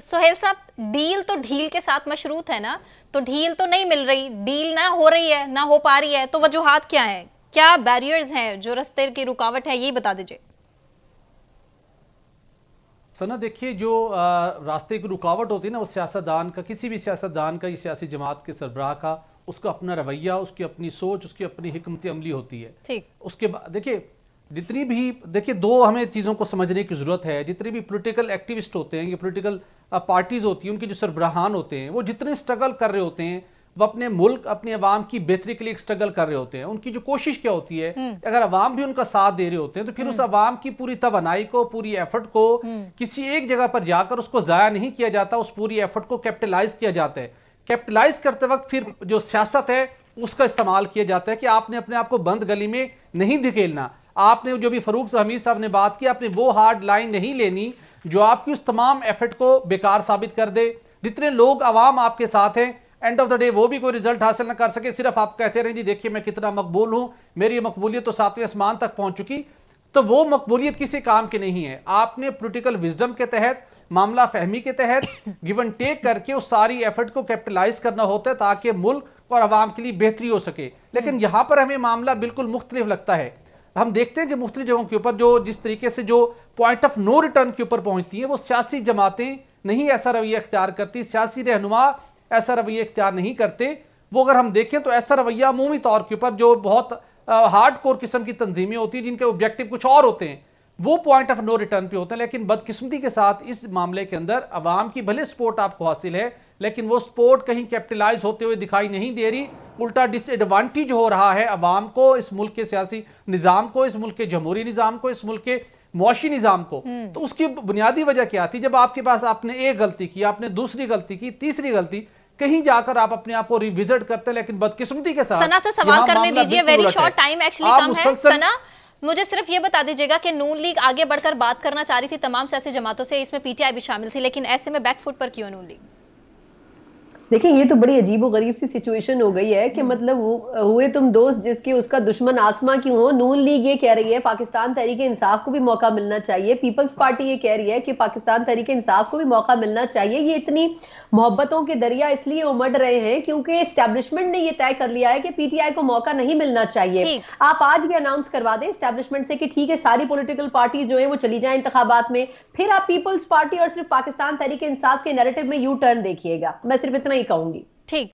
सोहेल साहब डील तो ढील के साथ मशरूत है ना तो ढील तो नहीं मिल रही डील ना हो रही है ना हो पा रही है तो वजूहत क्या है क्या बैरियर्स हैं जो रस्ते की रुकावट है यही बता दीजिए सना देखिए जो रास्ते की रुकावट होती है ना वो सियासतदान का किसी भी सियासतदान का या सियासी जमात के सरबराह का उसका अपना रवैया उसकी अपनी सोच उसकी अपनी हमत अमली होती है ठीक उसके बाद देखिए जितनी भी देखिए दो हमें चीज़ों को समझने की ज़रूरत है जितने भी पॉलिटिकल एक्टिविस्ट होते हैं या पॉलिटिकल पार्टीज़ होती हैं उनके जो सरबराहान होते हैं वो जितने स्ट्रगल कर रहे होते हैं वो अपने मुल्क अपने अवाम की बेहतरी के लिए स्ट्रगल कर रहे होते हैं उनकी जो कोशिश क्या होती है हम्म। अगर अवाम भी उनका साथ दे रहे होते हैं तो फिर उस अवाम हम्म। की पूरी तोनाई को पूरी एफर्ट को हम्म। किसी एक जगह पर जाकर उसको ज़ाया नहीं किया जाता उस पूरी एफर्ट को कैपिटलाइज किया जाता है कैपिटलाइज करते वक्त फिर जो सियासत है उसका इस्तेमाल किया जाता है कि आपने अपने आप को बंद गली में नहीं धकेलना आपने जो भी फरूक हमीद साहब ने बात की आपने वो हार्ड लाइन नहीं लेनी जो आपकी उस तमाम एफर्ट को बेकार साबित कर दे जितने लोग आवाम आपके साथ हैं एंड ऑफ द डे वो भी कोई रिजल्ट हासिल ना कर सके सिर्फ आप कहते रहें जी देखिए मैं कितना मकबूल हूँ मेरी मकबूलियत तो सातवें आसमान तक पहुँच चुकी तो वो मकबूलियत किसी काम की नहीं है आपने पोलिटिकल विजडम के तहत मामला फहमी के तहत गिवन टेक करके उस सारी एफर्ट को कैपिटलाइज करना होता है ताकि मुल्क और आवाम के लिए बेहतरी हो सके लेकिन यहाँ पर हमें मामला बिल्कुल मुख्तलिफ लगता है हम देखते हैं कि मुख्तलि जगहों के ऊपर जो जिस तरीके से जो पॉइंट ऑफ नो रिटर्न के ऊपर पहुंचती हैं वो सियासी जमातें नहीं ऐसा रवैया अख्तियार करती सियासी रहनुमा ऐसा रवैया अख्तियार नहीं करते वो अगर हम देखें तो ऐसा रवैया अमूमी तौर के ऊपर जो बहुत हार्ड कोर किस्म की तंजीमें होती हैं जिनके ऑब्जेक्टिव कुछ और होते हैं वो पॉइंट ऑफ नो रिटर्न पे होते हैं लेकिन बदकिस्मती के साथ इस मामले के अंदर अवाम की भले सपोर्ट आपको हासिल है लेकिन वो स्पोर्ट कहीं कैपिटलाइज होते हुए दिखाई नहीं दे रही उल्टा डिसएडवांटेज हो रहा है अवाम को इस मुल्क के सियासी निज़ाम को इस मुल्क के जमहूरी निज़ाम को इस मुल्क के मुआशी निज़ाम को हम्म। तो उसकी बुनियादी वजह क्या थी जब आपके पास आपने एक गलती की आपने दूसरी गलती की तीसरी गलती कहीं जाकर आप अपने आप को रिविजिट करते हैं लेकिन बदकिस्मती के साथ सना से सवाल करने दीजिए वेरी शॉर्ट टाइम एक्चुअली कम है सना मुझे सिर्फ ये बता दीजिएगा कि नून लीग आगे बढ़कर बात करना चाह रही थी तमाम सियासी जमातों से इसमें पीटीआई भी शामिल थी लेकिन ऐसे में बैकफुट पर क्यों नून लीग देखिए ये तो बड़ी अजीब और गरीब सी सिचुएशन हो गई है कि हम्म। मतलब हुए तुम दोस्त जिसके उसका दुश्मन आसमा क्यों हो नून लीग ये कह रही है पाकिस्तान तहरीक इंसाफ को भी मौका मिलना चाहिए पीपल्स पार्टी ये कह रही है कि पाकिस्तान तहरीक इंसाफ को भी मौका मिलना चाहिए ये इतनी मोहब्बतों के दरिया इसलिए उमड़ रहे हैं क्योंकि स्टैब्लिशमेंट ने यह तय कर लिया है कि पीटीआई को मौका नहीं मिलना चाहिए आप आज ये अनाउंस करवा दें स्टैब्लिशमेंट से कि ठीक है सारी पोलिटिकल पार्टी जो है वो चली जाए इंतबात में फिर आप पीपल्स पार्टी और सिर्फ पाकिस्तान तहरीक इंसाफ के नेरेटिव में यू टर्न देखिएगा मैं सिर्फ इतना ही कहूंगी ठीक